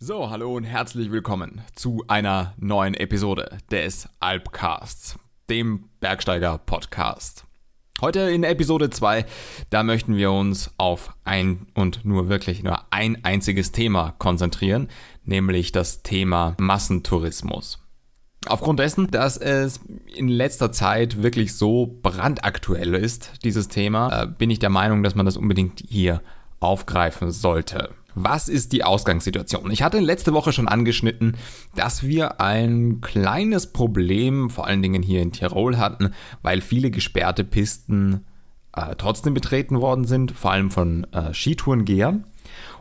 So, hallo und herzlich willkommen zu einer neuen Episode des Alpcasts, dem Bergsteiger Podcast. Heute in Episode 2, da möchten wir uns auf ein und nur wirklich nur ein einziges Thema konzentrieren, nämlich das Thema Massentourismus. Aufgrund dessen, dass es in letzter Zeit wirklich so brandaktuell ist, dieses Thema, äh, bin ich der Meinung, dass man das unbedingt hier aufgreifen sollte was ist die Ausgangssituation? Ich hatte letzte Woche schon angeschnitten, dass wir ein kleines Problem, vor allen Dingen hier in Tirol hatten, weil viele gesperrte Pisten äh, trotzdem betreten worden sind, vor allem von äh, Skitourengehern.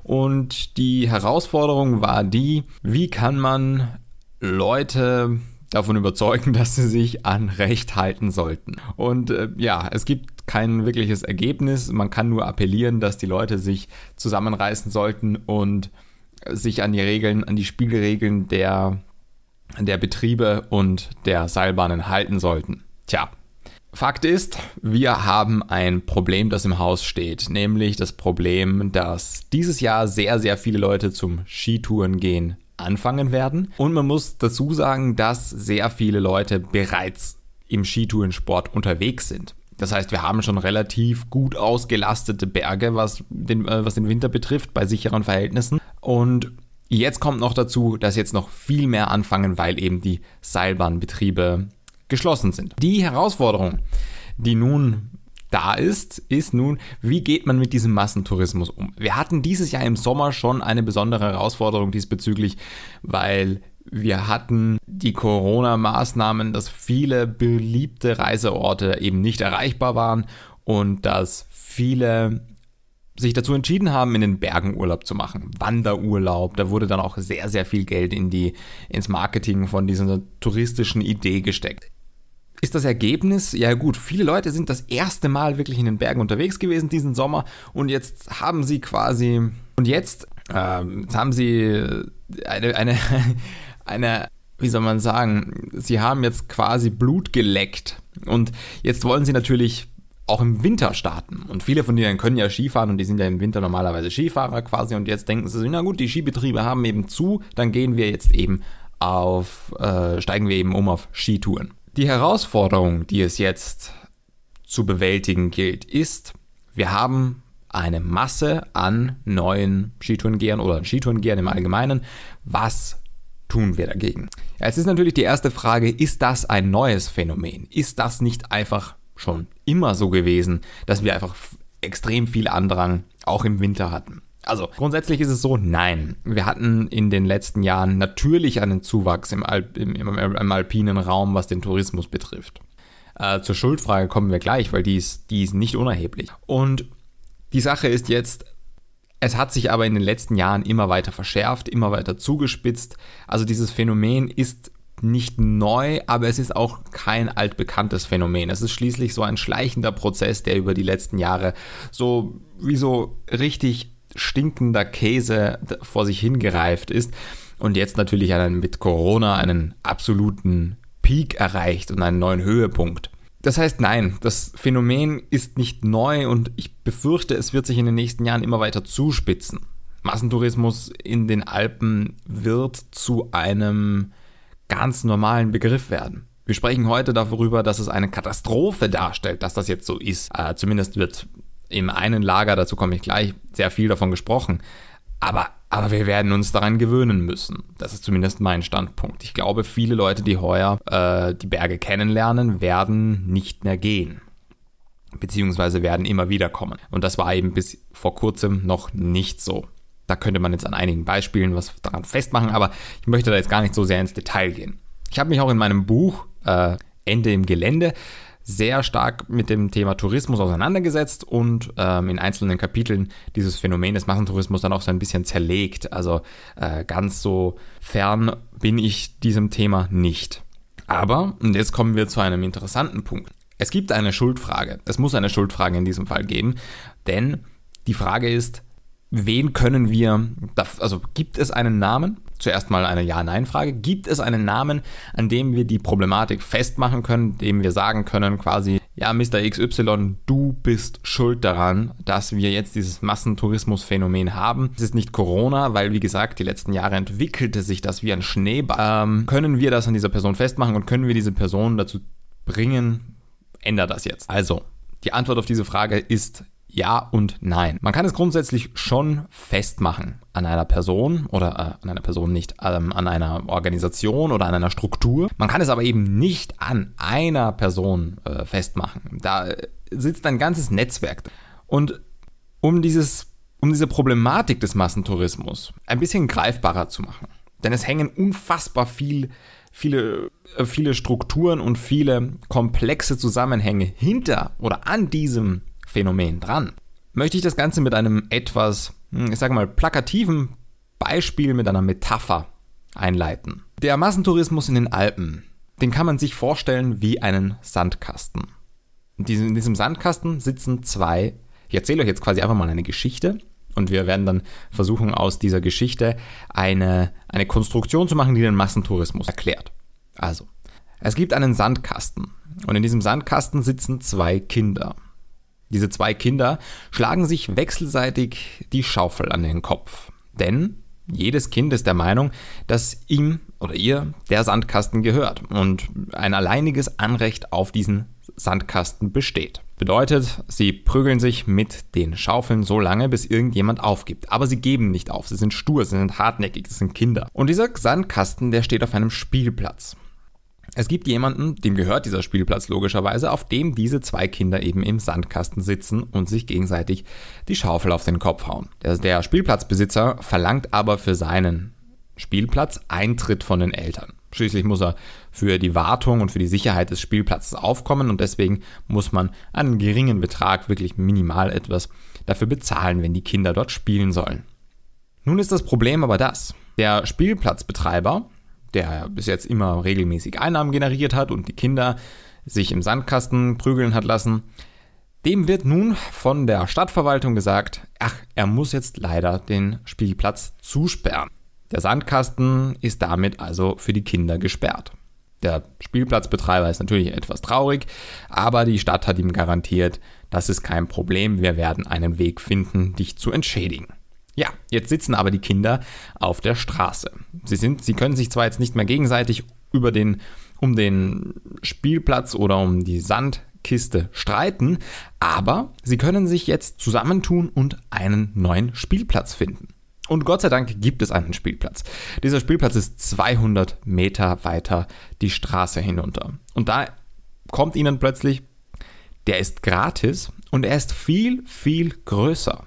Und die Herausforderung war die, wie kann man Leute davon überzeugen, dass sie sich an Recht halten sollten. Und äh, ja, es gibt kein wirkliches Ergebnis. Man kann nur appellieren, dass die Leute sich zusammenreißen sollten und sich an die Regeln, an die Spielregeln der, der Betriebe und der Seilbahnen halten sollten. Tja, Fakt ist, wir haben ein Problem, das im Haus steht, nämlich das Problem, dass dieses Jahr sehr, sehr viele Leute zum Skitouren gehen anfangen werden. Und man muss dazu sagen, dass sehr viele Leute bereits im Skitourensport unterwegs sind. Das heißt, wir haben schon relativ gut ausgelastete Berge, was den, äh, was den Winter betrifft, bei sicheren Verhältnissen. Und jetzt kommt noch dazu, dass jetzt noch viel mehr anfangen, weil eben die Seilbahnbetriebe geschlossen sind. Die Herausforderung, die nun da ist, ist nun, wie geht man mit diesem Massentourismus um? Wir hatten dieses Jahr im Sommer schon eine besondere Herausforderung diesbezüglich, weil wir hatten die Corona-Maßnahmen, dass viele beliebte Reiseorte eben nicht erreichbar waren und dass viele sich dazu entschieden haben, in den Bergen Urlaub zu machen. Wanderurlaub, da wurde dann auch sehr, sehr viel Geld in die, ins Marketing von dieser touristischen Idee gesteckt. Ist das Ergebnis? Ja gut, viele Leute sind das erste Mal wirklich in den Bergen unterwegs gewesen diesen Sommer und jetzt haben sie quasi, und jetzt, äh, jetzt haben sie eine, eine eine, wie soll man sagen, sie haben jetzt quasi Blut geleckt. Und jetzt wollen sie natürlich auch im Winter starten. Und viele von ihnen können ja Skifahren und die sind ja im Winter normalerweise Skifahrer quasi. Und jetzt denken sie sich, na gut, die Skibetriebe haben eben zu, dann gehen wir jetzt eben auf, äh, steigen wir eben um auf Skitouren. Die Herausforderung, die es jetzt zu bewältigen gilt, ist, wir haben eine Masse an neuen Skitourengehern oder Skitourengehern im Allgemeinen, was tun wir dagegen? es ist natürlich die erste Frage, ist das ein neues Phänomen? Ist das nicht einfach schon immer so gewesen, dass wir einfach extrem viel Andrang auch im Winter hatten? Also grundsätzlich ist es so, nein. Wir hatten in den letzten Jahren natürlich einen Zuwachs im, Alp, im, im, im alpinen Raum, was den Tourismus betrifft. Äh, zur Schuldfrage kommen wir gleich, weil die ist, die ist nicht unerheblich. Und die Sache ist jetzt, es hat sich aber in den letzten Jahren immer weiter verschärft, immer weiter zugespitzt. Also dieses Phänomen ist nicht neu, aber es ist auch kein altbekanntes Phänomen. Es ist schließlich so ein schleichender Prozess, der über die letzten Jahre so wie so richtig stinkender Käse vor sich hingereift ist und jetzt natürlich einen, mit Corona einen absoluten Peak erreicht und einen neuen Höhepunkt. Das heißt, nein, das Phänomen ist nicht neu und ich befürchte, es wird sich in den nächsten Jahren immer weiter zuspitzen. Massentourismus in den Alpen wird zu einem ganz normalen Begriff werden. Wir sprechen heute darüber, dass es eine Katastrophe darstellt, dass das jetzt so ist. Äh, zumindest wird im einen Lager, dazu komme ich gleich, sehr viel davon gesprochen. Aber aber wir werden uns daran gewöhnen müssen. Das ist zumindest mein Standpunkt. Ich glaube, viele Leute, die heuer äh, die Berge kennenlernen, werden nicht mehr gehen. Beziehungsweise werden immer wieder kommen. Und das war eben bis vor kurzem noch nicht so. Da könnte man jetzt an einigen Beispielen was daran festmachen, aber ich möchte da jetzt gar nicht so sehr ins Detail gehen. Ich habe mich auch in meinem Buch äh, Ende im Gelände sehr stark mit dem Thema Tourismus auseinandergesetzt und ähm, in einzelnen Kapiteln dieses Phänomen des Massentourismus dann auch so ein bisschen zerlegt. Also äh, ganz so fern bin ich diesem Thema nicht. Aber, und jetzt kommen wir zu einem interessanten Punkt. Es gibt eine Schuldfrage. Es muss eine Schuldfrage in diesem Fall geben, denn die Frage ist, wen können wir, also gibt es einen Namen? Zuerst mal eine Ja-Nein-Frage. Gibt es einen Namen, an dem wir die Problematik festmachen können, dem wir sagen können, quasi, ja, Mr. XY, du bist schuld daran, dass wir jetzt dieses Massentourismusphänomen haben. Es ist nicht Corona, weil, wie gesagt, die letzten Jahre entwickelte sich das wie ein Schneeball. Ähm, können wir das an dieser Person festmachen und können wir diese Person dazu bringen, ändert das jetzt? Also, die Antwort auf diese Frage ist ja und nein. Man kann es grundsätzlich schon festmachen an einer Person oder äh, an einer Person nicht, ähm, an einer Organisation oder an einer Struktur. Man kann es aber eben nicht an einer Person äh, festmachen. Da äh, sitzt ein ganzes Netzwerk. Und um, dieses, um diese Problematik des Massentourismus ein bisschen greifbarer zu machen, denn es hängen unfassbar viel, viele, äh, viele Strukturen und viele komplexe Zusammenhänge hinter oder an diesem Phänomen dran. Möchte ich das Ganze mit einem etwas, hm, ich sage mal, plakativen Beispiel, mit einer Metapher einleiten. Der Massentourismus in den Alpen, den kann man sich vorstellen wie einen Sandkasten. In diesem Sandkasten sitzen zwei, ich erzähle euch jetzt quasi einfach mal eine Geschichte und wir werden dann versuchen, aus dieser Geschichte eine, eine Konstruktion zu machen, die den Massentourismus erklärt. Also, es gibt einen Sandkasten und in diesem Sandkasten sitzen zwei Kinder. Diese zwei Kinder schlagen sich wechselseitig die Schaufel an den Kopf. Denn jedes Kind ist der Meinung, dass ihm oder ihr der Sandkasten gehört und ein alleiniges Anrecht auf diesen Sandkasten besteht. Bedeutet, sie prügeln sich mit den Schaufeln so lange, bis irgendjemand aufgibt. Aber sie geben nicht auf, sie sind stur, sie sind hartnäckig, sie sind Kinder. Und dieser Sandkasten, der steht auf einem Spielplatz. Es gibt jemanden, dem gehört dieser Spielplatz logischerweise, auf dem diese zwei Kinder eben im Sandkasten sitzen und sich gegenseitig die Schaufel auf den Kopf hauen. Der, der Spielplatzbesitzer verlangt aber für seinen Spielplatz Eintritt von den Eltern. Schließlich muss er für die Wartung und für die Sicherheit des Spielplatzes aufkommen und deswegen muss man einen geringen Betrag, wirklich minimal etwas, dafür bezahlen, wenn die Kinder dort spielen sollen. Nun ist das Problem aber das. Der Spielplatzbetreiber der bis jetzt immer regelmäßig Einnahmen generiert hat und die Kinder sich im Sandkasten prügeln hat lassen, dem wird nun von der Stadtverwaltung gesagt, ach, er muss jetzt leider den Spielplatz zusperren. Der Sandkasten ist damit also für die Kinder gesperrt. Der Spielplatzbetreiber ist natürlich etwas traurig, aber die Stadt hat ihm garantiert, das ist kein Problem, wir werden einen Weg finden, dich zu entschädigen. Ja, jetzt sitzen aber die Kinder auf der Straße. Sie, sind, sie können sich zwar jetzt nicht mehr gegenseitig über den, um den Spielplatz oder um die Sandkiste streiten, aber sie können sich jetzt zusammentun und einen neuen Spielplatz finden. Und Gott sei Dank gibt es einen Spielplatz. Dieser Spielplatz ist 200 Meter weiter die Straße hinunter. Und da kommt ihnen plötzlich, der ist gratis und er ist viel, viel größer.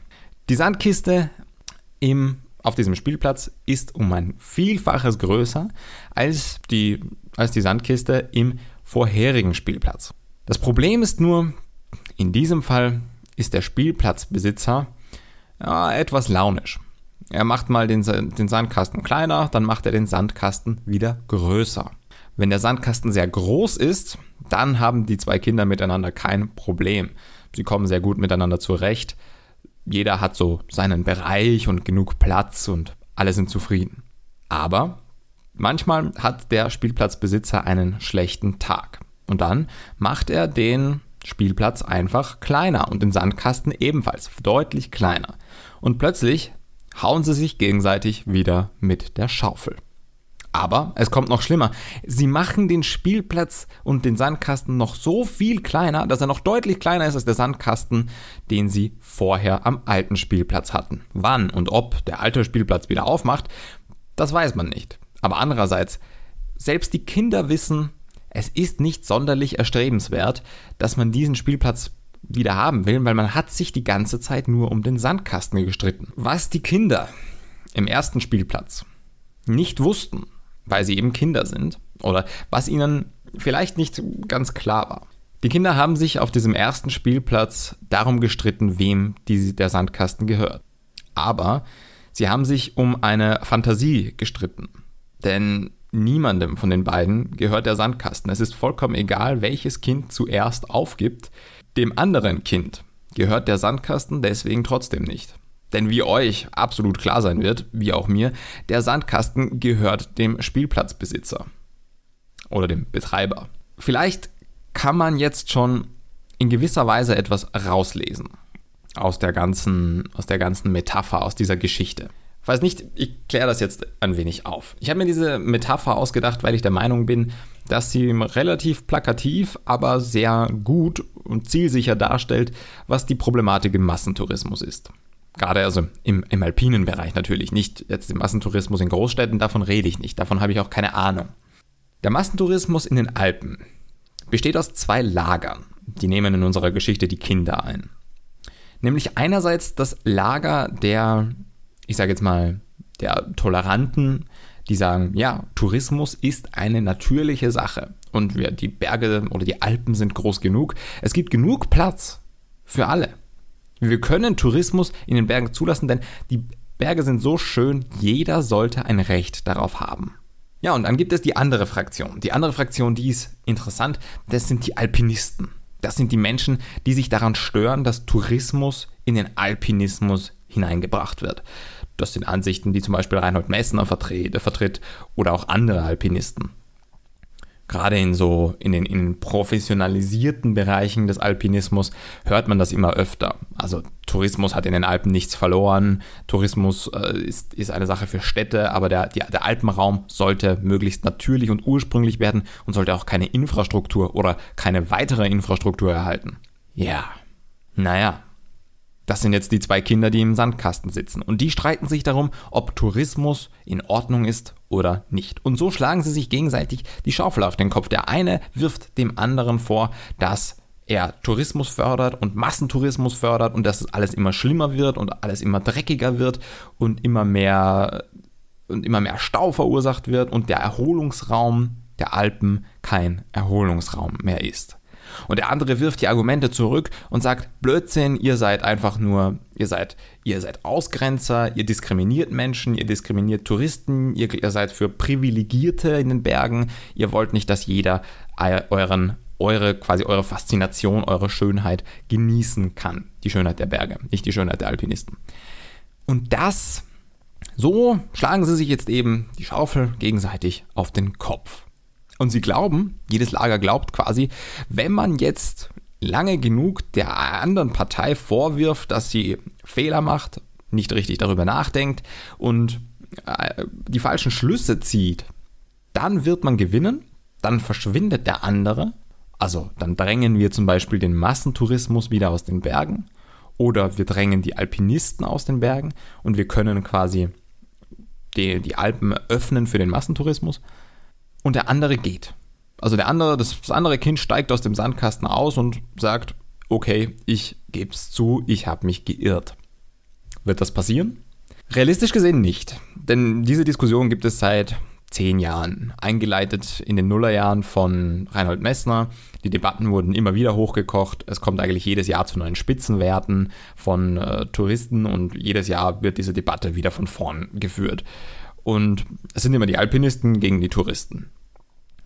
Die Sandkiste im, auf diesem Spielplatz ist um ein Vielfaches größer als die, als die Sandkiste im vorherigen Spielplatz. Das Problem ist nur, in diesem Fall ist der Spielplatzbesitzer ja, etwas launisch. Er macht mal den, den Sandkasten kleiner, dann macht er den Sandkasten wieder größer. Wenn der Sandkasten sehr groß ist, dann haben die zwei Kinder miteinander kein Problem. Sie kommen sehr gut miteinander zurecht jeder hat so seinen Bereich und genug Platz und alle sind zufrieden. Aber manchmal hat der Spielplatzbesitzer einen schlechten Tag. Und dann macht er den Spielplatz einfach kleiner und den Sandkasten ebenfalls deutlich kleiner. Und plötzlich hauen sie sich gegenseitig wieder mit der Schaufel. Aber es kommt noch schlimmer. Sie machen den Spielplatz und den Sandkasten noch so viel kleiner, dass er noch deutlich kleiner ist als der Sandkasten, den sie vorher am alten Spielplatz hatten. Wann und ob der alte Spielplatz wieder aufmacht, das weiß man nicht. Aber andererseits, selbst die Kinder wissen, es ist nicht sonderlich erstrebenswert, dass man diesen Spielplatz wieder haben will, weil man hat sich die ganze Zeit nur um den Sandkasten gestritten. Was die Kinder im ersten Spielplatz nicht wussten, weil sie eben Kinder sind oder was ihnen vielleicht nicht ganz klar war. Die Kinder haben sich auf diesem ersten Spielplatz darum gestritten, wem die, der Sandkasten gehört. Aber sie haben sich um eine Fantasie gestritten. Denn niemandem von den beiden gehört der Sandkasten. Es ist vollkommen egal, welches Kind zuerst aufgibt. Dem anderen Kind gehört der Sandkasten deswegen trotzdem nicht. Denn wie euch absolut klar sein wird, wie auch mir, der Sandkasten gehört dem Spielplatzbesitzer oder dem Betreiber. Vielleicht kann man jetzt schon in gewisser Weise etwas rauslesen aus der ganzen, aus der ganzen Metapher, aus dieser Geschichte. Weiß nicht, ich kläre das jetzt ein wenig auf. Ich habe mir diese Metapher ausgedacht, weil ich der Meinung bin, dass sie relativ plakativ, aber sehr gut und zielsicher darstellt, was die Problematik im Massentourismus ist gerade also im, im alpinen Bereich natürlich, nicht jetzt im Massentourismus in Großstädten, davon rede ich nicht, davon habe ich auch keine Ahnung. Der Massentourismus in den Alpen besteht aus zwei Lagern, die nehmen in unserer Geschichte die Kinder ein. Nämlich einerseits das Lager der, ich sage jetzt mal, der Toleranten, die sagen, ja, Tourismus ist eine natürliche Sache und wir, die Berge oder die Alpen sind groß genug, es gibt genug Platz für alle. Wir können Tourismus in den Bergen zulassen, denn die Berge sind so schön, jeder sollte ein Recht darauf haben. Ja, und dann gibt es die andere Fraktion. Die andere Fraktion, die ist interessant, das sind die Alpinisten. Das sind die Menschen, die sich daran stören, dass Tourismus in den Alpinismus hineingebracht wird. Das sind Ansichten, die zum Beispiel Reinhold Messner vertritt oder auch andere Alpinisten gerade in so in den, in den professionalisierten Bereichen des Alpinismus hört man das immer öfter. Also Tourismus hat in den Alpen nichts verloren. Tourismus äh, ist, ist eine Sache für Städte, aber der, die, der Alpenraum sollte möglichst natürlich und ursprünglich werden und sollte auch keine Infrastruktur oder keine weitere Infrastruktur erhalten. Ja. Naja, das sind jetzt die zwei Kinder, die im Sandkasten sitzen. Und die streiten sich darum, ob Tourismus in Ordnung ist oder nicht. Und so schlagen sie sich gegenseitig die Schaufel auf den Kopf. Der eine wirft dem anderen vor, dass er Tourismus fördert und Massentourismus fördert und dass es alles immer schlimmer wird und alles immer dreckiger wird und immer mehr und immer mehr Stau verursacht wird und der Erholungsraum der Alpen kein Erholungsraum mehr ist. Und der andere wirft die Argumente zurück und sagt, Blödsinn, ihr seid einfach nur, ihr seid, ihr seid Ausgrenzer, ihr diskriminiert Menschen, ihr diskriminiert Touristen, ihr, ihr seid für Privilegierte in den Bergen, ihr wollt nicht, dass jeder euren eure quasi eure Faszination, eure Schönheit genießen kann. Die Schönheit der Berge, nicht die Schönheit der Alpinisten. Und das so schlagen sie sich jetzt eben die Schaufel gegenseitig auf den Kopf. Und sie glauben, jedes Lager glaubt quasi, wenn man jetzt lange genug der anderen Partei vorwirft, dass sie Fehler macht, nicht richtig darüber nachdenkt und äh, die falschen Schlüsse zieht, dann wird man gewinnen, dann verschwindet der andere. Also dann drängen wir zum Beispiel den Massentourismus wieder aus den Bergen oder wir drängen die Alpinisten aus den Bergen und wir können quasi die, die Alpen öffnen für den Massentourismus und der andere geht. Also der andere, das, das andere Kind steigt aus dem Sandkasten aus und sagt, okay, ich geb's zu, ich habe mich geirrt. Wird das passieren? Realistisch gesehen nicht, denn diese Diskussion gibt es seit zehn Jahren, eingeleitet in den Nullerjahren von Reinhold Messner. Die Debatten wurden immer wieder hochgekocht. Es kommt eigentlich jedes Jahr zu neuen Spitzenwerten von äh, Touristen und jedes Jahr wird diese Debatte wieder von vorn geführt. Und es sind immer die Alpinisten gegen die Touristen.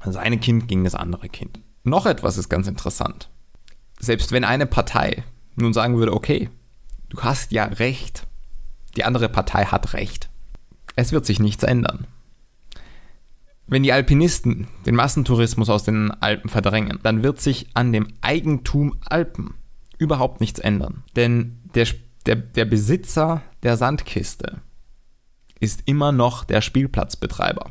Das eine Kind gegen das andere Kind. Noch etwas ist ganz interessant. Selbst wenn eine Partei nun sagen würde, okay, du hast ja recht, die andere Partei hat recht, es wird sich nichts ändern. Wenn die Alpinisten den Massentourismus aus den Alpen verdrängen, dann wird sich an dem Eigentum Alpen überhaupt nichts ändern. Denn der, der, der Besitzer der Sandkiste ist immer noch der Spielplatzbetreiber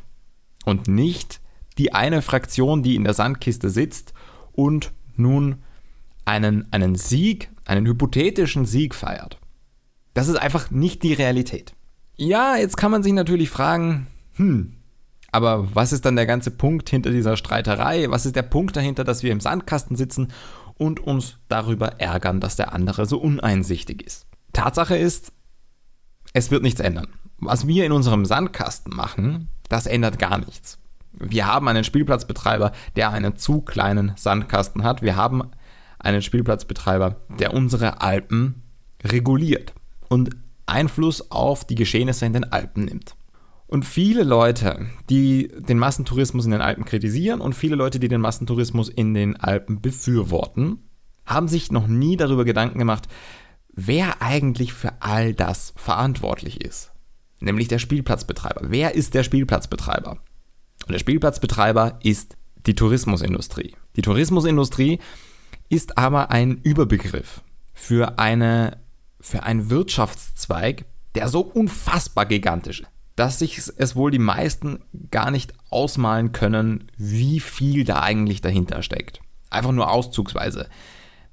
und nicht die eine Fraktion, die in der Sandkiste sitzt und nun einen, einen Sieg, einen hypothetischen Sieg feiert. Das ist einfach nicht die Realität. Ja, jetzt kann man sich natürlich fragen, hm, aber was ist dann der ganze Punkt hinter dieser Streiterei? Was ist der Punkt dahinter, dass wir im Sandkasten sitzen und uns darüber ärgern, dass der andere so uneinsichtig ist? Tatsache ist, es wird nichts ändern. Was wir in unserem Sandkasten machen, das ändert gar nichts. Wir haben einen Spielplatzbetreiber, der einen zu kleinen Sandkasten hat. Wir haben einen Spielplatzbetreiber, der unsere Alpen reguliert und Einfluss auf die Geschehnisse in den Alpen nimmt. Und viele Leute, die den Massentourismus in den Alpen kritisieren und viele Leute, die den Massentourismus in den Alpen befürworten, haben sich noch nie darüber Gedanken gemacht, wer eigentlich für all das verantwortlich ist nämlich der Spielplatzbetreiber. Wer ist der Spielplatzbetreiber? Und der Spielplatzbetreiber ist die Tourismusindustrie. Die Tourismusindustrie ist aber ein Überbegriff für, eine, für einen Wirtschaftszweig, der so unfassbar gigantisch ist, dass sich es wohl die meisten gar nicht ausmalen können, wie viel da eigentlich dahinter steckt. Einfach nur auszugsweise.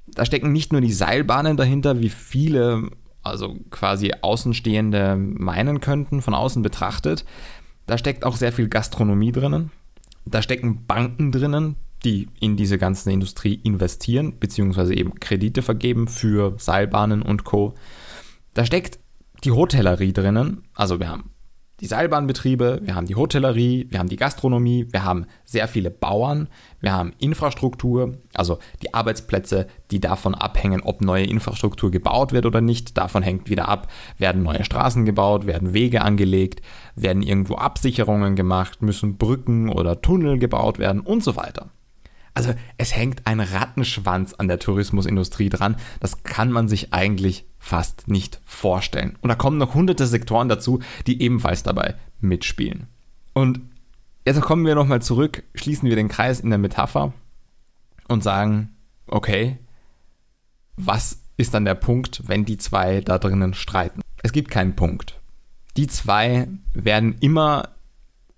Da stecken nicht nur die Seilbahnen dahinter, wie viele also quasi Außenstehende meinen könnten, von außen betrachtet. Da steckt auch sehr viel Gastronomie drinnen. Da stecken Banken drinnen, die in diese ganze Industrie investieren, beziehungsweise eben Kredite vergeben für Seilbahnen und Co. Da steckt die Hotellerie drinnen. Also wir haben die Seilbahnbetriebe, wir haben die Hotellerie, wir haben die Gastronomie, wir haben sehr viele Bauern, wir haben Infrastruktur, also die Arbeitsplätze, die davon abhängen, ob neue Infrastruktur gebaut wird oder nicht. Davon hängt wieder ab, werden neue Straßen gebaut, werden Wege angelegt, werden irgendwo Absicherungen gemacht, müssen Brücken oder Tunnel gebaut werden und so weiter. Also es hängt ein Rattenschwanz an der Tourismusindustrie dran, das kann man sich eigentlich fast nicht vorstellen. Und da kommen noch hunderte Sektoren dazu, die ebenfalls dabei mitspielen. Und jetzt kommen wir nochmal zurück, schließen wir den Kreis in der Metapher und sagen, okay, was ist dann der Punkt, wenn die zwei da drinnen streiten? Es gibt keinen Punkt. Die zwei werden immer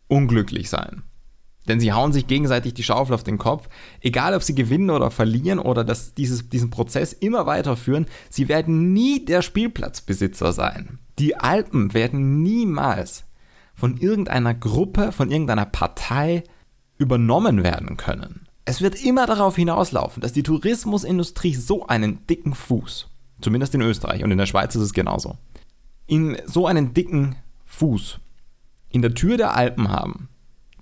unglücklich sein. Denn sie hauen sich gegenseitig die Schaufel auf den Kopf. Egal, ob sie gewinnen oder verlieren oder dass dieses, diesen Prozess immer weiterführen, sie werden nie der Spielplatzbesitzer sein. Die Alpen werden niemals von irgendeiner Gruppe, von irgendeiner Partei übernommen werden können. Es wird immer darauf hinauslaufen, dass die Tourismusindustrie so einen dicken Fuß, zumindest in Österreich und in der Schweiz ist es genauso, in so einen dicken Fuß in der Tür der Alpen haben,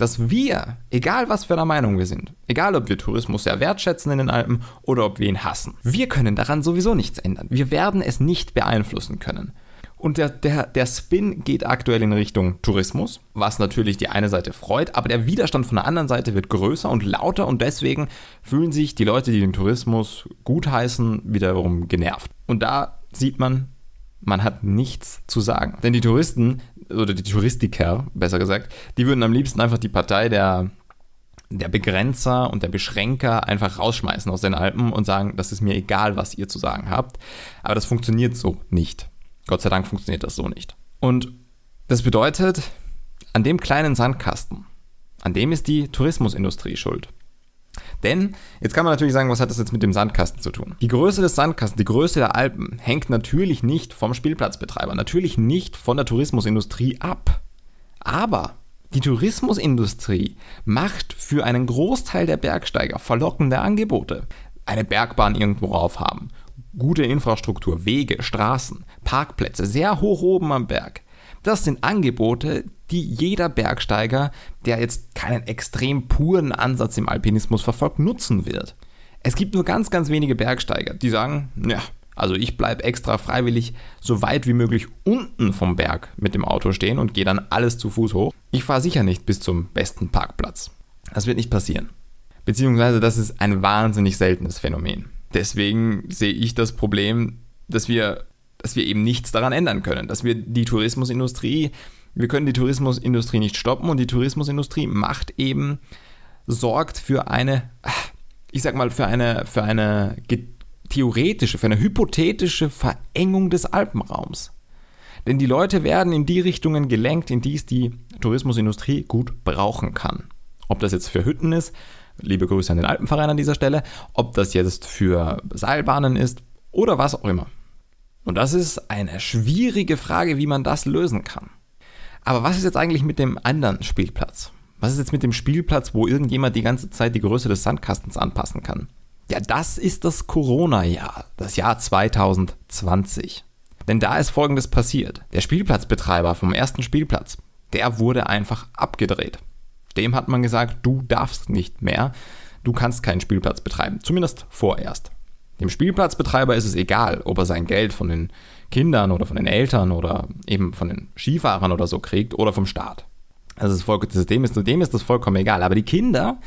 dass wir, egal was für einer Meinung wir sind, egal ob wir Tourismus sehr wertschätzen in den Alpen oder ob wir ihn hassen, wir können daran sowieso nichts ändern. Wir werden es nicht beeinflussen können. Und der, der, der Spin geht aktuell in Richtung Tourismus, was natürlich die eine Seite freut, aber der Widerstand von der anderen Seite wird größer und lauter und deswegen fühlen sich die Leute, die den Tourismus gutheißen, wiederum genervt. Und da sieht man, man hat nichts zu sagen. Denn die Touristen oder die Touristiker, besser gesagt, die würden am liebsten einfach die Partei der, der Begrenzer und der Beschränker einfach rausschmeißen aus den Alpen und sagen, das ist mir egal, was ihr zu sagen habt. Aber das funktioniert so nicht. Gott sei Dank funktioniert das so nicht. Und das bedeutet, an dem kleinen Sandkasten, an dem ist die Tourismusindustrie schuld. Denn jetzt kann man natürlich sagen, was hat das jetzt mit dem Sandkasten zu tun? Die Größe des Sandkastens, die Größe der Alpen hängt natürlich nicht vom Spielplatzbetreiber, natürlich nicht von der Tourismusindustrie ab. Aber die Tourismusindustrie macht für einen Großteil der Bergsteiger verlockende Angebote. Eine Bergbahn irgendwo rauf haben, gute Infrastruktur, Wege, Straßen, Parkplätze sehr hoch oben am Berg, das sind Angebote, die jeder Bergsteiger, der jetzt keinen extrem puren Ansatz im Alpinismus verfolgt, nutzen wird. Es gibt nur ganz, ganz wenige Bergsteiger, die sagen, ja, also ich bleibe extra freiwillig so weit wie möglich unten vom Berg mit dem Auto stehen und gehe dann alles zu Fuß hoch. Ich fahre sicher nicht bis zum besten Parkplatz. Das wird nicht passieren. Beziehungsweise das ist ein wahnsinnig seltenes Phänomen. Deswegen sehe ich das Problem, dass wir dass wir eben nichts daran ändern können, dass wir die Tourismusindustrie, wir können die Tourismusindustrie nicht stoppen und die Tourismusindustrie macht eben, sorgt für eine, ah, ich sag mal, für eine, für eine theoretische, für eine hypothetische Verengung des Alpenraums. Denn die Leute werden in die Richtungen gelenkt, in die es die Tourismusindustrie gut brauchen kann. Ob das jetzt für Hütten ist, liebe Grüße an den Alpenverein an dieser Stelle, ob das jetzt für Seilbahnen ist oder was auch immer. Und das ist eine schwierige Frage, wie man das lösen kann. Aber was ist jetzt eigentlich mit dem anderen Spielplatz? Was ist jetzt mit dem Spielplatz, wo irgendjemand die ganze Zeit die Größe des Sandkastens anpassen kann? Ja, das ist das Corona-Jahr, das Jahr 2020. Denn da ist Folgendes passiert. Der Spielplatzbetreiber vom ersten Spielplatz, der wurde einfach abgedreht. Dem hat man gesagt, du darfst nicht mehr, du kannst keinen Spielplatz betreiben, zumindest vorerst. Dem Spielplatzbetreiber ist es egal, ob er sein Geld von den Kindern oder von den Eltern oder eben von den Skifahrern oder so kriegt oder vom Staat. Also das, voll, das dem, ist, dem ist das vollkommen egal. Aber die Kinder,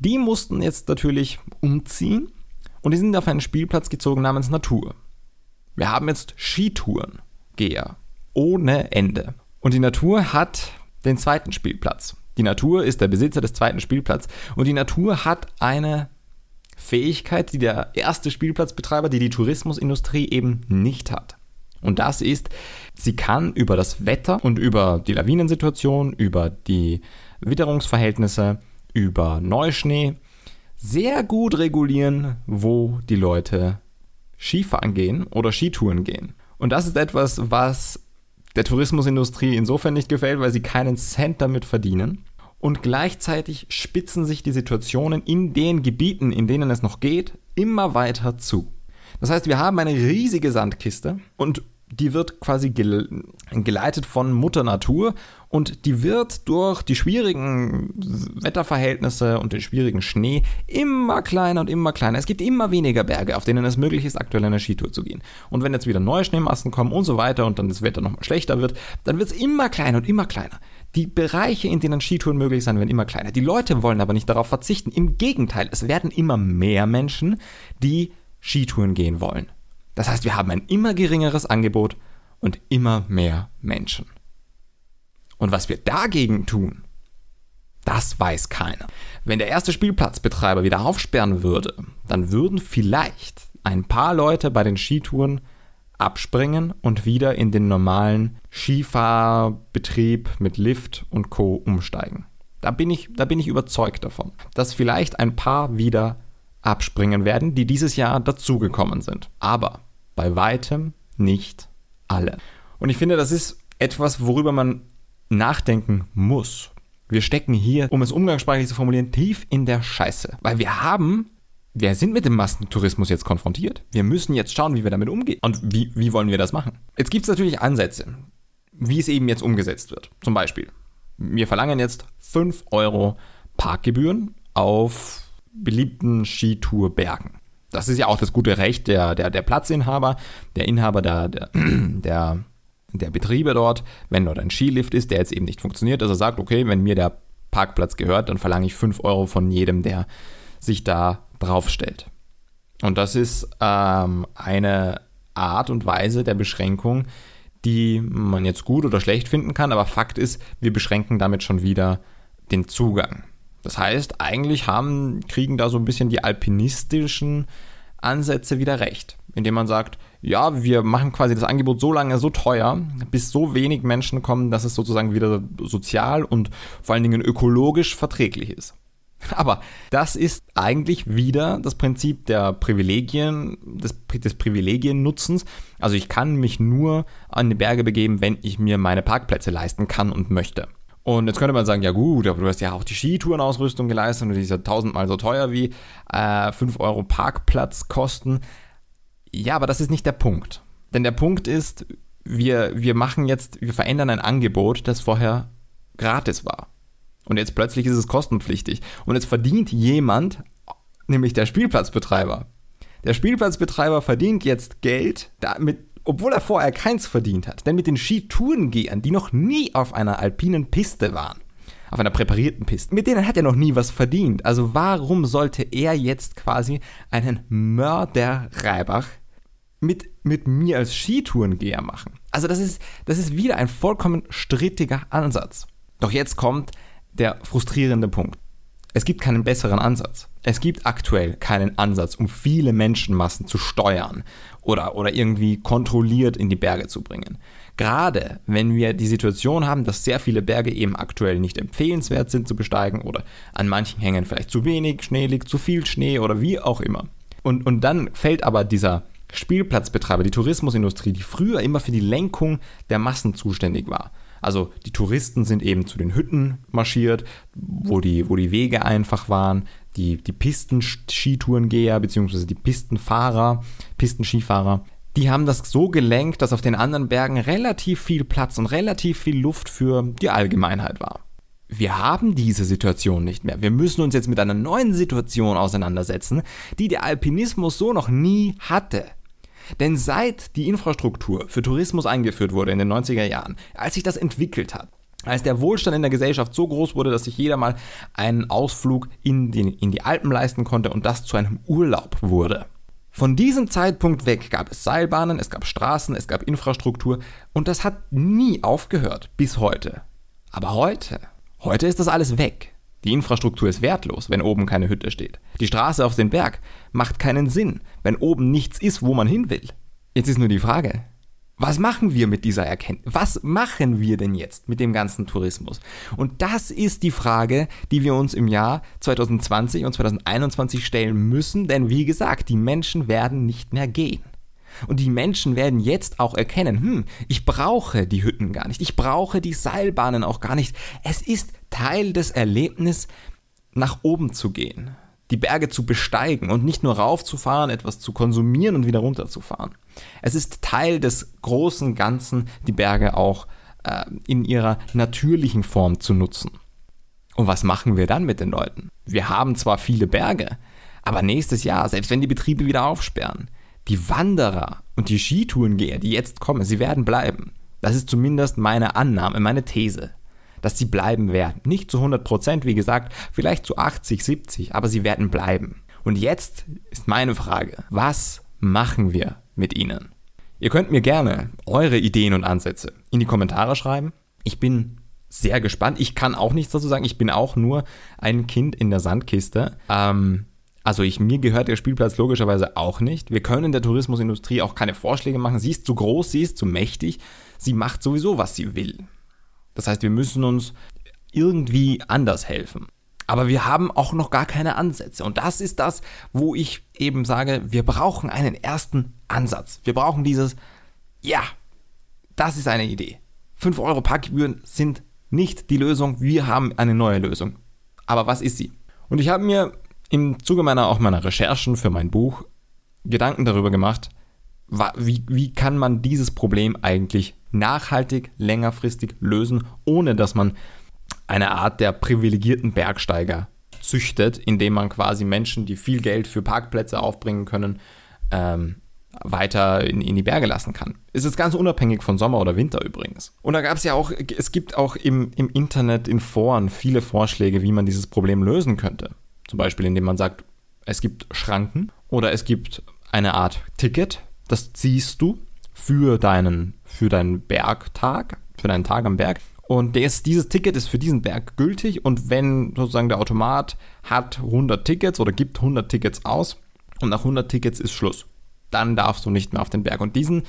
die mussten jetzt natürlich umziehen und die sind auf einen Spielplatz gezogen namens Natur. Wir haben jetzt Skitouren, Geher, ohne Ende. Und die Natur hat den zweiten Spielplatz. Die Natur ist der Besitzer des zweiten Spielplatzes und die Natur hat eine Fähigkeit, die der erste Spielplatzbetreiber, die die Tourismusindustrie eben nicht hat. Und das ist, sie kann über das Wetter und über die Lawinensituation, über die Witterungsverhältnisse, über Neuschnee sehr gut regulieren, wo die Leute Skifahren gehen oder Skitouren gehen. Und das ist etwas, was der Tourismusindustrie insofern nicht gefällt, weil sie keinen Cent damit verdienen und gleichzeitig spitzen sich die Situationen in den Gebieten, in denen es noch geht, immer weiter zu. Das heißt, wir haben eine riesige Sandkiste und die wird quasi geleitet von Mutter Natur und die wird durch die schwierigen Wetterverhältnisse und den schwierigen Schnee immer kleiner und immer kleiner. Es gibt immer weniger Berge, auf denen es möglich ist, aktuell eine Skitour zu gehen. Und wenn jetzt wieder neue Schneemassen kommen und so weiter und dann das Wetter nochmal schlechter wird, dann wird es immer kleiner und immer kleiner. Die Bereiche, in denen Skitouren möglich sind, werden immer kleiner. Die Leute wollen aber nicht darauf verzichten. Im Gegenteil, es werden immer mehr Menschen, die Skitouren gehen wollen. Das heißt, wir haben ein immer geringeres Angebot und immer mehr Menschen. Und was wir dagegen tun, das weiß keiner. Wenn der erste Spielplatzbetreiber wieder aufsperren würde, dann würden vielleicht ein paar Leute bei den Skitouren abspringen und wieder in den normalen Skifahrbetrieb mit Lift und Co. umsteigen. Da bin ich, da bin ich überzeugt davon, dass vielleicht ein paar wieder abspringen werden, die dieses Jahr dazugekommen sind. Aber bei weitem nicht alle. Und ich finde, das ist etwas, worüber man nachdenken muss. Wir stecken hier, um es umgangssprachlich zu formulieren, tief in der Scheiße. Weil wir haben wir sind mit dem Massentourismus jetzt konfrontiert. Wir müssen jetzt schauen, wie wir damit umgehen. Und wie, wie wollen wir das machen? Jetzt gibt es natürlich Ansätze, wie es eben jetzt umgesetzt wird. Zum Beispiel, wir verlangen jetzt 5 Euro Parkgebühren auf beliebten Skitourbergen. Das ist ja auch das gute Recht der, der, der Platzinhaber, der Inhaber der, der, der, der Betriebe dort, wenn dort ein Skilift ist, der jetzt eben nicht funktioniert, dass er sagt, okay, wenn mir der Parkplatz gehört, dann verlange ich 5 Euro von jedem, der sich da draufstellt. Und das ist ähm, eine Art und Weise der Beschränkung, die man jetzt gut oder schlecht finden kann, aber Fakt ist, wir beschränken damit schon wieder den Zugang. Das heißt, eigentlich haben, kriegen da so ein bisschen die alpinistischen Ansätze wieder recht, indem man sagt, ja, wir machen quasi das Angebot so lange so teuer, bis so wenig Menschen kommen, dass es sozusagen wieder sozial und vor allen Dingen ökologisch verträglich ist. Aber das ist eigentlich wieder das Prinzip der Privilegien, des, des Privilegiennutzens. Also ich kann mich nur an die Berge begeben, wenn ich mir meine Parkplätze leisten kann und möchte. Und jetzt könnte man sagen, ja gut, aber du hast ja auch die Skitourenausrüstung geleistet und die ist ja tausendmal so teuer wie äh, 5 Euro Parkplatzkosten. Ja, aber das ist nicht der Punkt. Denn der Punkt ist, wir, wir machen jetzt, wir verändern ein Angebot, das vorher gratis war. Und jetzt plötzlich ist es kostenpflichtig. Und jetzt verdient jemand, nämlich der Spielplatzbetreiber. Der Spielplatzbetreiber verdient jetzt Geld, damit, obwohl er vorher keins verdient hat. Denn mit den Skitourengehern, die noch nie auf einer alpinen Piste waren, auf einer präparierten Piste, mit denen hat er noch nie was verdient. Also warum sollte er jetzt quasi einen Mörderreibach mit, mit mir als Skitourengeher machen? Also das ist, das ist wieder ein vollkommen strittiger Ansatz. Doch jetzt kommt der frustrierende Punkt. Es gibt keinen besseren Ansatz. Es gibt aktuell keinen Ansatz, um viele Menschenmassen zu steuern oder, oder irgendwie kontrolliert in die Berge zu bringen. Gerade wenn wir die Situation haben, dass sehr viele Berge eben aktuell nicht empfehlenswert sind zu besteigen oder an manchen Hängen vielleicht zu wenig Schnee liegt, zu viel Schnee oder wie auch immer. Und, und dann fällt aber dieser Spielplatzbetreiber, die Tourismusindustrie, die früher immer für die Lenkung der Massen zuständig war, also die Touristen sind eben zu den Hütten marschiert, wo die, wo die Wege einfach waren. Die, die Pisten-Skitourengeher bzw. die Pistenfahrer, Pistenskifahrer, die haben das so gelenkt, dass auf den anderen Bergen relativ viel Platz und relativ viel Luft für die Allgemeinheit war. Wir haben diese Situation nicht mehr. Wir müssen uns jetzt mit einer neuen Situation auseinandersetzen, die der Alpinismus so noch nie hatte. Denn seit die Infrastruktur für Tourismus eingeführt wurde in den 90er Jahren, als sich das entwickelt hat, als der Wohlstand in der Gesellschaft so groß wurde, dass sich jeder mal einen Ausflug in, den, in die Alpen leisten konnte und das zu einem Urlaub wurde. Von diesem Zeitpunkt weg gab es Seilbahnen, es gab Straßen, es gab Infrastruktur und das hat nie aufgehört bis heute. Aber heute, heute ist das alles weg. Die Infrastruktur ist wertlos, wenn oben keine Hütte steht. Die Straße auf den Berg macht keinen Sinn, wenn oben nichts ist, wo man hin will. Jetzt ist nur die Frage, was machen wir mit dieser Erkenntnis? Was machen wir denn jetzt mit dem ganzen Tourismus? Und das ist die Frage, die wir uns im Jahr 2020 und 2021 stellen müssen, denn wie gesagt, die Menschen werden nicht mehr gehen. Und die Menschen werden jetzt auch erkennen, hm, ich brauche die Hütten gar nicht, ich brauche die Seilbahnen auch gar nicht. Es ist Teil des Erlebnisses, nach oben zu gehen, die Berge zu besteigen und nicht nur raufzufahren, etwas zu konsumieren und wieder runterzufahren. Es ist Teil des großen Ganzen, die Berge auch äh, in ihrer natürlichen Form zu nutzen. Und was machen wir dann mit den Leuten? Wir haben zwar viele Berge, aber nächstes Jahr, selbst wenn die Betriebe wieder aufsperren, die Wanderer und die Skitourengeher, die jetzt kommen, sie werden bleiben. Das ist zumindest meine Annahme, meine These, dass sie bleiben werden. Nicht zu 100 Prozent, wie gesagt, vielleicht zu 80, 70, aber sie werden bleiben. Und jetzt ist meine Frage, was machen wir mit ihnen? Ihr könnt mir gerne eure Ideen und Ansätze in die Kommentare schreiben. Ich bin sehr gespannt. Ich kann auch nichts dazu sagen. Ich bin auch nur ein Kind in der Sandkiste. Ähm, also ich, mir gehört der Spielplatz logischerweise auch nicht. Wir können der Tourismusindustrie auch keine Vorschläge machen. Sie ist zu groß, sie ist zu mächtig. Sie macht sowieso, was sie will. Das heißt, wir müssen uns irgendwie anders helfen. Aber wir haben auch noch gar keine Ansätze. Und das ist das, wo ich eben sage, wir brauchen einen ersten Ansatz. Wir brauchen dieses, ja, das ist eine Idee. 5 Euro Parkgebühren sind nicht die Lösung. Wir haben eine neue Lösung. Aber was ist sie? Und ich habe mir im Zuge meiner, auch meiner Recherchen für mein Buch Gedanken darüber gemacht, wie, wie kann man dieses Problem eigentlich nachhaltig, längerfristig lösen, ohne dass man eine Art der privilegierten Bergsteiger züchtet, indem man quasi Menschen, die viel Geld für Parkplätze aufbringen können, ähm, weiter in, in, die Berge lassen kann. Es ist ganz unabhängig von Sommer oder Winter übrigens. Und da gab es ja auch, es gibt auch im, im Internet, in Foren viele Vorschläge, wie man dieses Problem lösen könnte. Zum Beispiel, indem man sagt, es gibt Schranken oder es gibt eine Art Ticket, das ziehst du für deinen, für deinen Bergtag, für deinen Tag am Berg. Und des, dieses Ticket ist für diesen Berg gültig und wenn sozusagen der Automat hat 100 Tickets oder gibt 100 Tickets aus und nach 100 Tickets ist Schluss, dann darfst du nicht mehr auf den Berg. Und diesen,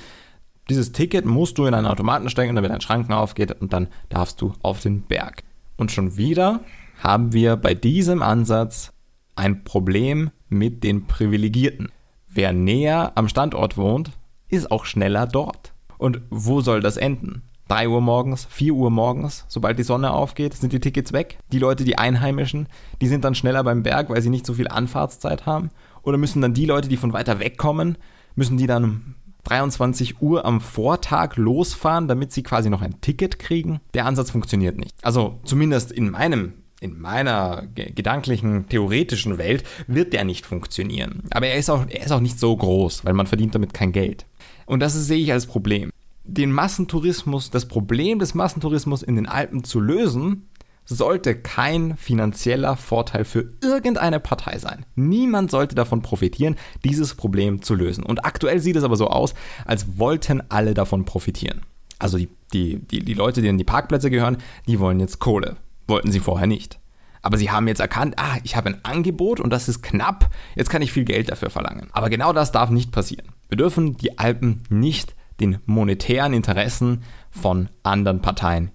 dieses Ticket musst du in einen Automaten stecken, damit ein Schranken aufgeht und dann darfst du auf den Berg. Und schon wieder haben wir bei diesem Ansatz ein Problem mit den Privilegierten. Wer näher am Standort wohnt, ist auch schneller dort. Und wo soll das enden? 3 Uhr morgens, 4 Uhr morgens, sobald die Sonne aufgeht, sind die Tickets weg. Die Leute, die Einheimischen, die sind dann schneller beim Berg, weil sie nicht so viel Anfahrtszeit haben. Oder müssen dann die Leute, die von weiter weg kommen, müssen die dann um 23 Uhr am Vortag losfahren, damit sie quasi noch ein Ticket kriegen? Der Ansatz funktioniert nicht. Also zumindest in meinem in meiner gedanklichen, theoretischen Welt wird der nicht funktionieren. Aber er ist, auch, er ist auch nicht so groß, weil man verdient damit kein Geld. Und das sehe ich als Problem. Den Massentourismus, das Problem des Massentourismus in den Alpen zu lösen, sollte kein finanzieller Vorteil für irgendeine Partei sein. Niemand sollte davon profitieren, dieses Problem zu lösen. Und aktuell sieht es aber so aus, als wollten alle davon profitieren. Also die, die, die, die Leute, denen die Parkplätze gehören, die wollen jetzt Kohle Wollten sie vorher nicht. Aber sie haben jetzt erkannt, ah, ich habe ein Angebot und das ist knapp, jetzt kann ich viel Geld dafür verlangen. Aber genau das darf nicht passieren. Wir dürfen die Alpen nicht den monetären Interessen von anderen Parteien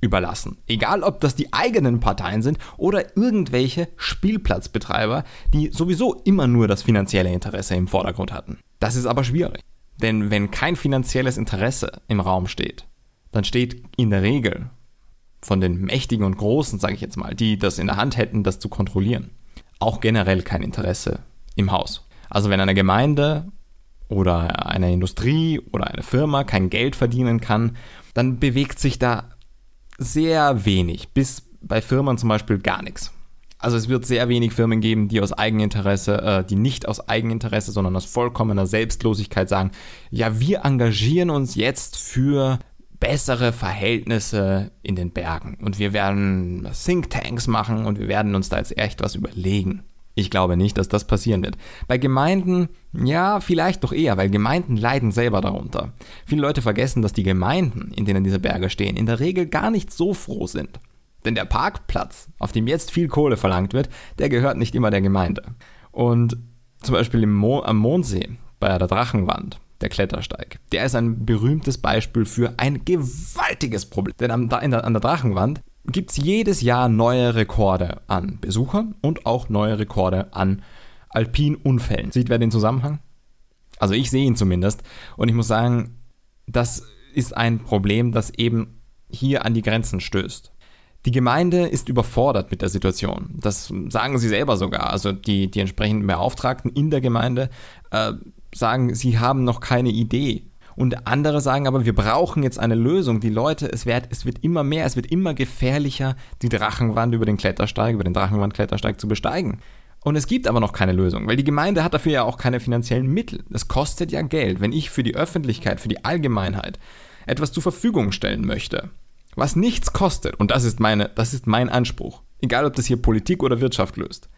überlassen. Egal, ob das die eigenen Parteien sind oder irgendwelche Spielplatzbetreiber, die sowieso immer nur das finanzielle Interesse im Vordergrund hatten. Das ist aber schwierig. Denn wenn kein finanzielles Interesse im Raum steht, dann steht in der Regel von den Mächtigen und Großen, sage ich jetzt mal, die das in der Hand hätten, das zu kontrollieren, auch generell kein Interesse im Haus. Also wenn eine Gemeinde oder eine Industrie oder eine Firma kein Geld verdienen kann, dann bewegt sich da sehr wenig, bis bei Firmen zum Beispiel gar nichts. Also es wird sehr wenig Firmen geben, die aus Eigeninteresse, äh, die nicht aus Eigeninteresse, sondern aus vollkommener Selbstlosigkeit sagen, ja, wir engagieren uns jetzt für bessere Verhältnisse in den Bergen. Und wir werden Thinktanks machen und wir werden uns da jetzt echt was überlegen. Ich glaube nicht, dass das passieren wird. Bei Gemeinden, ja, vielleicht doch eher, weil Gemeinden leiden selber darunter. Viele Leute vergessen, dass die Gemeinden, in denen diese Berge stehen, in der Regel gar nicht so froh sind. Denn der Parkplatz, auf dem jetzt viel Kohle verlangt wird, der gehört nicht immer der Gemeinde. Und zum Beispiel Mo am Mondsee, bei der Drachenwand, der Klettersteig. Der ist ein berühmtes Beispiel für ein gewaltiges Problem. Denn an der, an der Drachenwand gibt es jedes Jahr neue Rekorde an Besuchern und auch neue Rekorde an Alpinunfällen. Sieht wer den Zusammenhang? Also ich sehe ihn zumindest. Und ich muss sagen, das ist ein Problem, das eben hier an die Grenzen stößt. Die Gemeinde ist überfordert mit der Situation. Das sagen sie selber sogar. Also die, die entsprechenden Beauftragten in der Gemeinde äh, sagen, sie haben noch keine Idee. Und andere sagen aber, wir brauchen jetzt eine Lösung. Die Leute, es wird, es wird immer mehr, es wird immer gefährlicher, die Drachenwand über den Klettersteig, über den drachenwand zu besteigen. Und es gibt aber noch keine Lösung, weil die Gemeinde hat dafür ja auch keine finanziellen Mittel. Das kostet ja Geld, wenn ich für die Öffentlichkeit, für die Allgemeinheit etwas zur Verfügung stellen möchte, was nichts kostet. Und das ist meine, das ist mein Anspruch. Egal, ob das hier Politik oder Wirtschaft löst.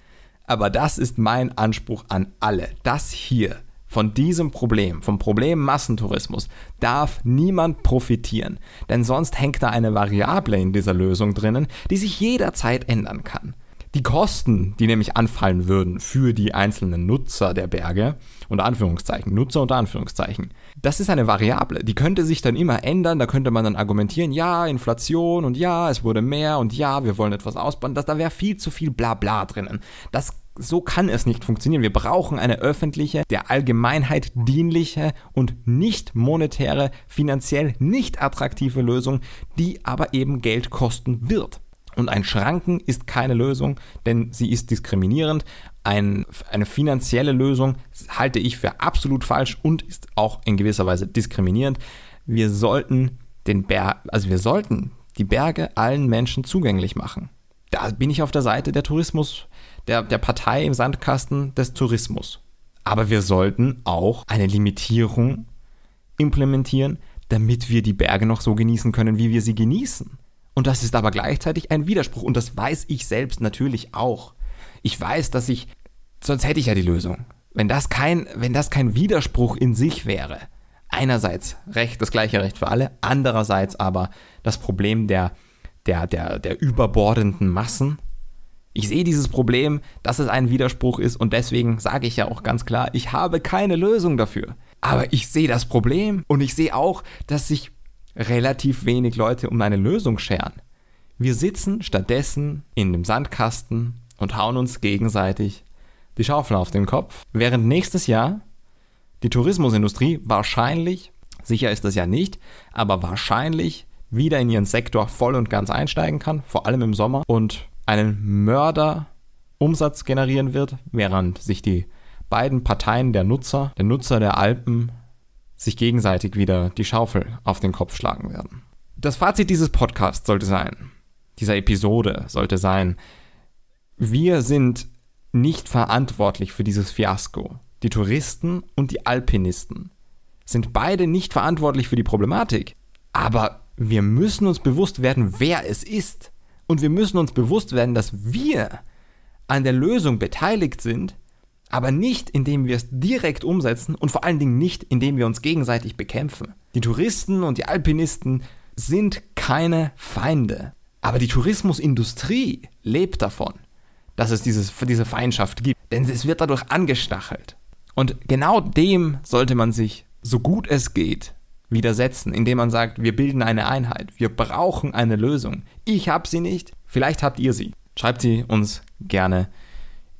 Aber das ist mein Anspruch an alle. Das hier von diesem Problem, vom Problem Massentourismus, darf niemand profitieren, denn sonst hängt da eine Variable in dieser Lösung drinnen, die sich jederzeit ändern kann. Die Kosten, die nämlich anfallen würden für die einzelnen Nutzer der Berge, unter Anführungszeichen, Nutzer unter Anführungszeichen, das ist eine Variable, die könnte sich dann immer ändern, da könnte man dann argumentieren, ja, Inflation und ja, es wurde mehr und ja, wir wollen etwas ausbauen, das, da wäre viel zu viel Blabla drinnen. Das so kann es nicht funktionieren. Wir brauchen eine öffentliche, der Allgemeinheit dienliche und nicht monetäre, finanziell nicht attraktive Lösung, die aber eben Geld kosten wird. Und ein Schranken ist keine Lösung, denn sie ist diskriminierend. Ein, eine finanzielle Lösung halte ich für absolut falsch und ist auch in gewisser Weise diskriminierend. Wir sollten den Berg, also wir sollten die Berge allen Menschen zugänglich machen. Da bin ich auf der Seite der Tourismus der, der Partei im Sandkasten des Tourismus. Aber wir sollten auch eine Limitierung implementieren, damit wir die Berge noch so genießen können, wie wir sie genießen. Und das ist aber gleichzeitig ein Widerspruch und das weiß ich selbst natürlich auch. Ich weiß, dass ich sonst hätte ich ja die Lösung. Wenn das kein wenn das kein Widerspruch in sich wäre. Einerseits Recht, das gleiche Recht für alle, andererseits aber das Problem der der der der überbordenden Massen ich sehe dieses Problem, dass es ein Widerspruch ist und deswegen sage ich ja auch ganz klar, ich habe keine Lösung dafür. Aber ich sehe das Problem und ich sehe auch, dass sich relativ wenig Leute um eine Lösung scheren. Wir sitzen stattdessen in dem Sandkasten und hauen uns gegenseitig die Schaufel auf den Kopf, während nächstes Jahr die Tourismusindustrie wahrscheinlich, sicher ist das ja nicht, aber wahrscheinlich wieder in ihren Sektor voll und ganz einsteigen kann, vor allem im Sommer und einen Mörderumsatz generieren wird, während sich die beiden Parteien der Nutzer, der Nutzer der Alpen, sich gegenseitig wieder die Schaufel auf den Kopf schlagen werden. Das Fazit dieses Podcasts sollte sein, dieser Episode sollte sein, wir sind nicht verantwortlich für dieses Fiasko. Die Touristen und die Alpinisten sind beide nicht verantwortlich für die Problematik. Aber wir müssen uns bewusst werden, wer es ist. Und wir müssen uns bewusst werden, dass wir an der Lösung beteiligt sind, aber nicht indem wir es direkt umsetzen und vor allen Dingen nicht indem wir uns gegenseitig bekämpfen. Die Touristen und die Alpinisten sind keine Feinde, aber die Tourismusindustrie lebt davon, dass es dieses, diese Feindschaft gibt, denn es wird dadurch angestachelt. Und genau dem sollte man sich, so gut es geht, widersetzen, indem man sagt, wir bilden eine Einheit, wir brauchen eine Lösung. Ich habe sie nicht, vielleicht habt ihr sie. Schreibt sie uns gerne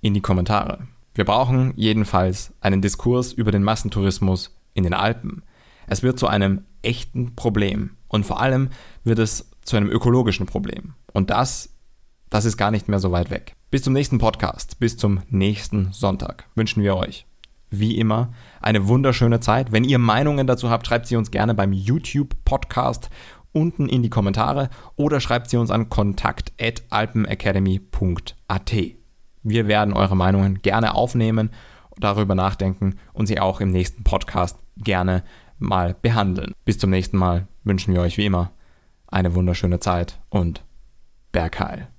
in die Kommentare. Wir brauchen jedenfalls einen Diskurs über den Massentourismus in den Alpen. Es wird zu einem echten Problem und vor allem wird es zu einem ökologischen Problem. Und das, das ist gar nicht mehr so weit weg. Bis zum nächsten Podcast, bis zum nächsten Sonntag wünschen wir euch, wie immer, eine wunderschöne Zeit. Wenn ihr Meinungen dazu habt, schreibt sie uns gerne beim YouTube-Podcast unten in die Kommentare oder schreibt sie uns an kontakt.alpenacademy.at. Wir werden eure Meinungen gerne aufnehmen, darüber nachdenken und sie auch im nächsten Podcast gerne mal behandeln. Bis zum nächsten Mal wünschen wir euch wie immer eine wunderschöne Zeit und Bergheil.